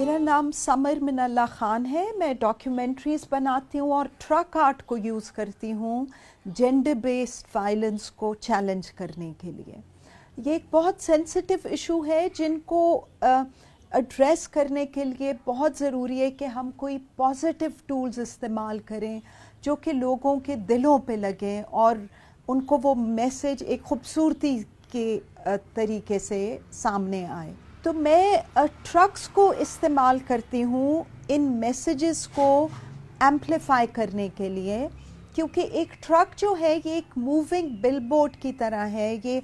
मेरा नाम समर मिनल्ला ख़ान है मैं डॉक्यूमेंट्रीज़ बनाती हूँ और ट्रक आर्ट को यूज़ करती हूँ जेंडर बेस्ड वायलेंस को चैलेंज करने के लिए ये एक बहुत सेंसिटिव इशू है जिनको एड्रेस करने के लिए बहुत ज़रूरी है कि हम कोई पॉजिटिव टूल्स इस्तेमाल करें जो कि लोगों के दिलों पे लगें और उनको वो मैसेज एक खूबसूरती के तरीके से सामने आए तो मैं ट्रक्स को इस्तेमाल करती हूँ इन मैसेजेस को एम्पलीफाई करने के लिए क्योंकि एक ट्रक जो है ये एक मूविंग बिलबोर्ड की तरह है ये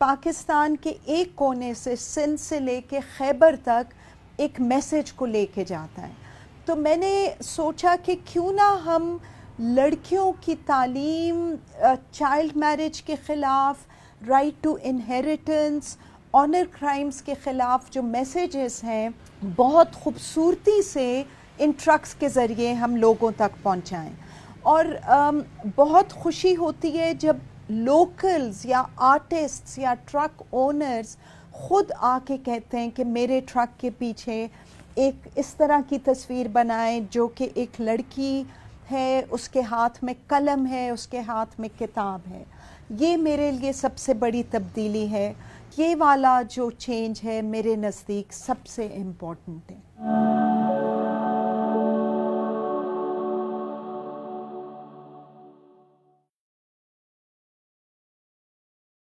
पाकिस्तान के एक कोने से सिंध से लेके खैबर तक एक मैसेज को लेके जाता है तो मैंने सोचा कि क्यों ना हम लड़कियों की तालीम चाइल्ड मैरिज के ख़िलाफ़ right to inheritance honour crimes के ख़िलाफ़ जो मैसेजेस हैं बहुत खूबसूरती से इन ट्रक्स के ज़रिए हम लोगों तक पहुँचाएँ और बहुत खुशी होती है जब लोकल्स या आर्टिस्ट्स या ट्रक ओनर्स ख़ुद आके कहते हैं कि मेरे ट्रक के पीछे एक इस तरह की तस्वीर बनाएं जो कि एक लड़की है उसके हाथ में कलम है उसके हाथ में किताब है ये मेरे लिए सबसे बड़ी तब्दीली है ये वाला जो चेंज है मेरे नज़दीक सबसे इम्पोर्टेंट है